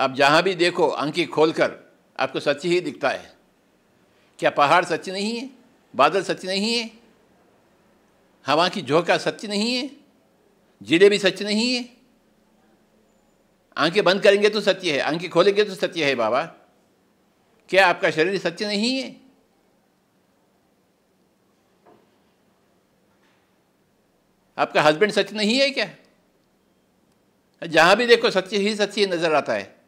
आप जहाँ भी देखो आंखें खोलकर आपको सच ही दिखता है क्या पहाड़ सच नहीं है बादल सच नहीं है हवा की झोंका सच नहीं है जिले भी सच नहीं है आंखें बंद करेंगे तो सत्य है आंखें खोलेंगे तो सत्य है बाबा क्या आपका शरीर सत्य नहीं है आपका हस्बैंड सच नहीं है क्या जहाँ भी देखो सच ही सत्य नज़र आता है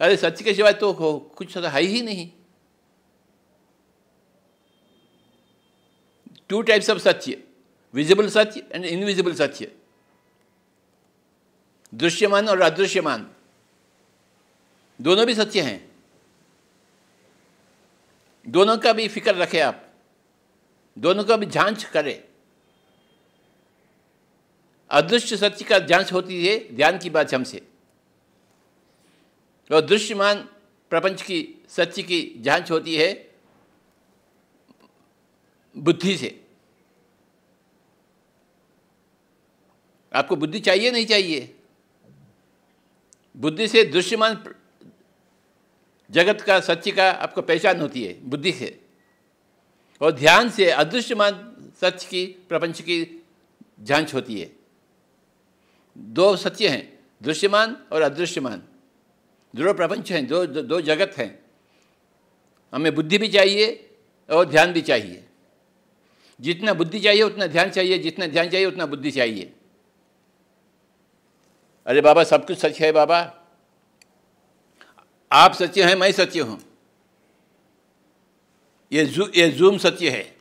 अरे सच के सिवाय तो कुछ है ही नहीं टू टाइप्स ऑफ सत्य विजिबल सत्य एंड इनविजिबल सत्य दृश्यमान और अदृश्यमान दोनों भी सत्य हैं दोनों का भी फिक्र रखें आप दोनों का भी जांच करें अदृश्य सत्य का जांच होती है ध्यान की बात हमसे और दृश्यमान प्रपंच की सत्य की जांच होती है बुद्धि से आपको बुद्धि चाहिए नहीं चाहिए बुद्धि से दृश्यमान जगत का सत्य का आपको पहचान होती है बुद्धि से और ध्यान से अदृश्यमान सत्य की प्रपंच की जांच होती है दो सत्य हैं दृश्यमान और अदृश्यमान दृढ़ प्रपंच हैं दो दो जगत हैं हमें बुद्धि भी चाहिए और ध्यान भी चाहिए जितना बुद्धि चाहिए उतना ध्यान चाहिए जितना ध्यान चाहिए उतना बुद्धि चाहिए अरे बाबा सब कुछ सच है बाबा आप सच्चे हैं मैं सत्य हूं ये जू ये जूम सत्य है